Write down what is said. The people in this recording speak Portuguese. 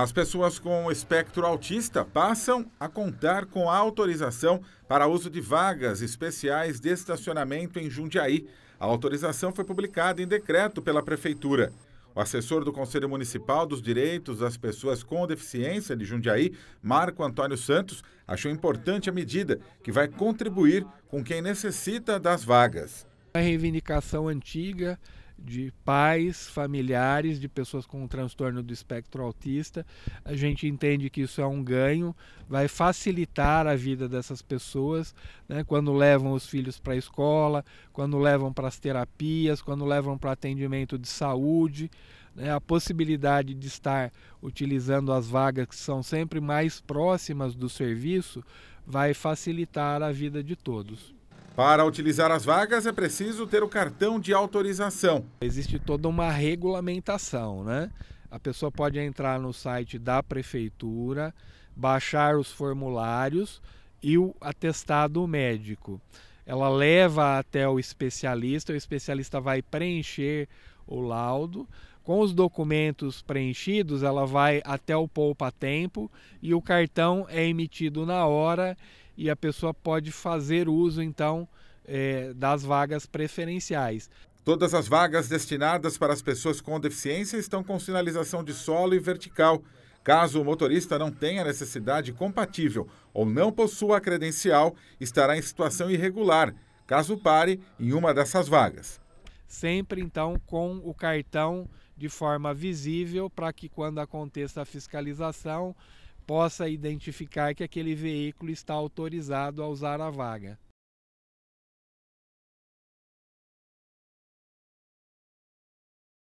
As pessoas com espectro autista passam a contar com a autorização para uso de vagas especiais de estacionamento em Jundiaí. A autorização foi publicada em decreto pela Prefeitura. O assessor do Conselho Municipal dos Direitos das Pessoas com Deficiência de Jundiaí, Marco Antônio Santos, achou importante a medida, que vai contribuir com quem necessita das vagas. A reivindicação antiga de pais, familiares de pessoas com transtorno do espectro autista. A gente entende que isso é um ganho, vai facilitar a vida dessas pessoas, né? quando levam os filhos para a escola, quando levam para as terapias, quando levam para atendimento de saúde. Né? A possibilidade de estar utilizando as vagas que são sempre mais próximas do serviço vai facilitar a vida de todos. Para utilizar as vagas é preciso ter o cartão de autorização. Existe toda uma regulamentação, né? A pessoa pode entrar no site da prefeitura, baixar os formulários e o atestado médico. Ela leva até o especialista, o especialista vai preencher o laudo. Com os documentos preenchidos, ela vai até o poupa-tempo e o cartão é emitido na hora e a pessoa pode fazer uso então é, das vagas preferenciais. Todas as vagas destinadas para as pessoas com deficiência estão com sinalização de solo e vertical. Caso o motorista não tenha necessidade compatível ou não possua a credencial, estará em situação irregular, caso pare em uma dessas vagas. Sempre então com o cartão de forma visível para que quando aconteça a fiscalização possa identificar que aquele veículo está autorizado a usar a vaga.